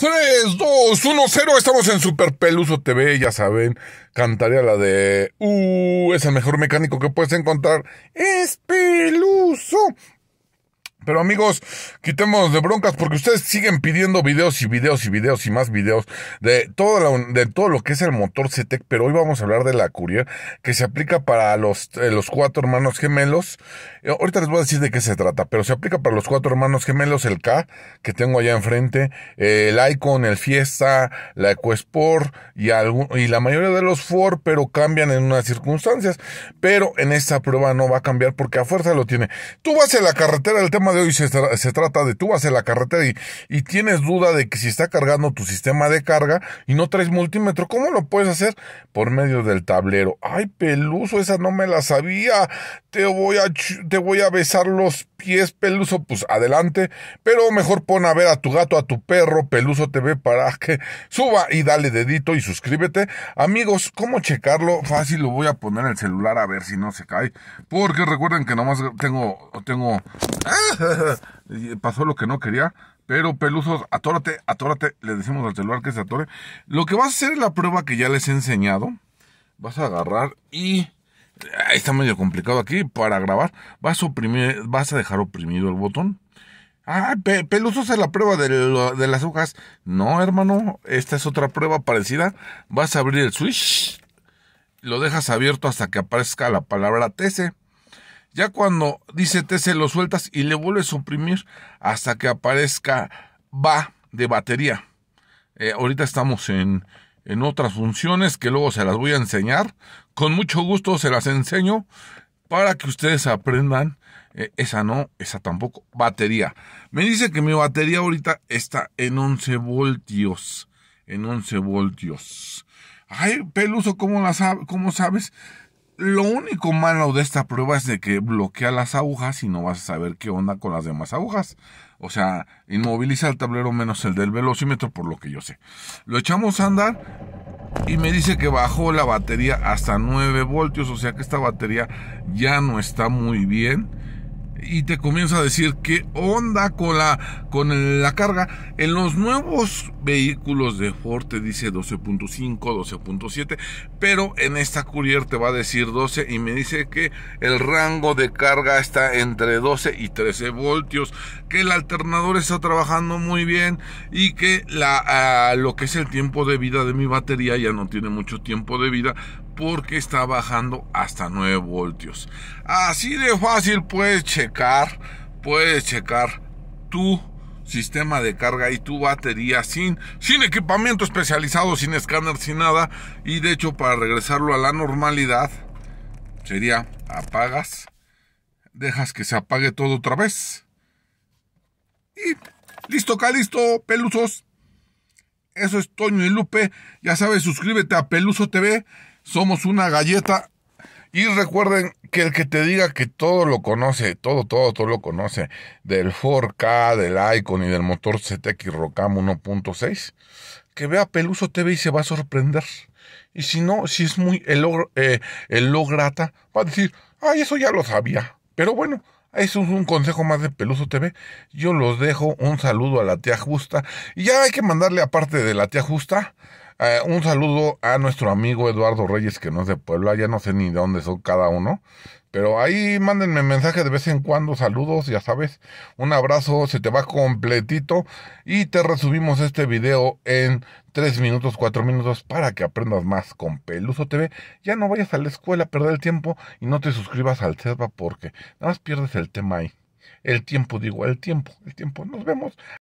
3, 2, 1, 0. Estamos en Super Peluso TV, ya saben. Cantaré a la de. Uh, es el mejor mecánico que puedes encontrar. Es Peluso. Pero amigos, quitemos de broncas porque ustedes siguen pidiendo videos y videos y videos y más videos de todo, de todo lo que es el motor CETEC, e pero hoy vamos a hablar de la Courier que se aplica para los, eh, los cuatro hermanos gemelos. Eh, ahorita les voy a decir de qué se trata, pero se aplica para los cuatro hermanos gemelos, el K que tengo allá enfrente, eh, el Icon, el Fiesta, la EcoSport y, y la mayoría de los Ford, pero cambian en unas circunstancias. Pero en esta prueba no va a cambiar porque a fuerza lo tiene. Tú vas a la carretera, del tema de hoy se, trata de tú vas a la carretera y, tienes duda de que si está cargando tu sistema de carga y no traes multímetro, ¿cómo lo puedes hacer? Por medio del tablero. Ay, Peluso, esa no me la sabía. Te voy a, te voy a besar los pies, Peluso. Pues adelante, pero mejor pon a ver a tu gato, a tu perro, Peluso TV, para que suba y dale dedito y suscríbete. Amigos, ¿cómo checarlo? Fácil, lo voy a poner en el celular a ver si no se cae. Porque recuerden que nomás tengo, tengo... ¡Ah! Pasó lo que no quería. Pero pelusos, atórate, atórate. Le decimos al celular que se atore. Lo que vas a hacer es la prueba que ya les he enseñado. Vas a agarrar y... está medio complicado aquí para grabar. Vas a, oprimir, vas a dejar oprimido el botón. Ah, es la prueba de, de, las hojas. No, hermano, esta es otra prueba parecida. Vas a abrir el switch, lo dejas abierto hasta que aparezca la palabra TC. Ya cuando dice T se lo sueltas y le vuelves a suprimir hasta que aparezca va de batería. Eh, ahorita estamos en, en otras funciones que luego se las voy a enseñar. Con mucho gusto se las enseño para que ustedes aprendan. Eh, esa no, esa tampoco. Batería. Me dice que mi batería ahorita está en 11 voltios. En 11 voltios. Ay, Peluso, ¿cómo, la ¿cómo sabes? Lo único malo de esta prueba es de que bloquea las agujas y no vas a saber qué onda con las demás agujas. O sea, inmoviliza el tablero menos el del velocímetro, por lo que yo sé. Lo echamos a andar y me dice que bajó la batería hasta 9 voltios, o sea que esta batería ya no está muy bien y te comienza a decir qué onda con la, con la carga. En los nuevos vehículos de Ford te dice 12.5, 12.7, pero en esta Courier te va a decir 12 y me dice que el rango de carga está entre 12 y 13 voltios, que el alternador está trabajando muy bien y que la, ah, lo que es el tiempo de vida de mi batería ya no tiene mucho tiempo de vida porque está bajando hasta 9 voltios. Así de fácil puedes checar, puedes checar tu sistema de carga y tu batería sin, sin equipamiento especializado, sin escáner, sin nada. Y de hecho para regresarlo a la normalidad sería apagas, dejas que se apague todo otra vez. Y listo, calisto, pelusos. Eso es Toño y Lupe. Ya sabes, suscríbete a Peluso TV. Somos una galleta. Y recuerden que el que te diga que todo lo conoce, todo, todo, todo lo conoce, del 4K, del Icon y del motor ZX Rocam 1.6, que vea Peluso TV y se va a sorprender. Y si no, si es muy el eh, lograta va a decir, ay, eso ya lo sabía. Pero bueno, eso es un consejo más de Peluso TV. Yo los dejo. Un saludo a la tía Justa. Y ya hay que mandarle, aparte de la tía Justa, eh, un saludo a nuestro amigo Eduardo Reyes, que no es de Puebla, ya no sé ni de dónde son cada uno. Pero ahí mándenme mensaje de vez en cuando, saludos, ya sabes. Un abrazo, se te va completito. Y te resumimos este video en 3 minutos, 4 minutos para que aprendas más con Peluso TV. Ya no vayas a la escuela a perder el tiempo y no te suscribas al CERVA porque nada más pierdes el tema ahí. El tiempo, digo, el tiempo, el tiempo. Nos vemos.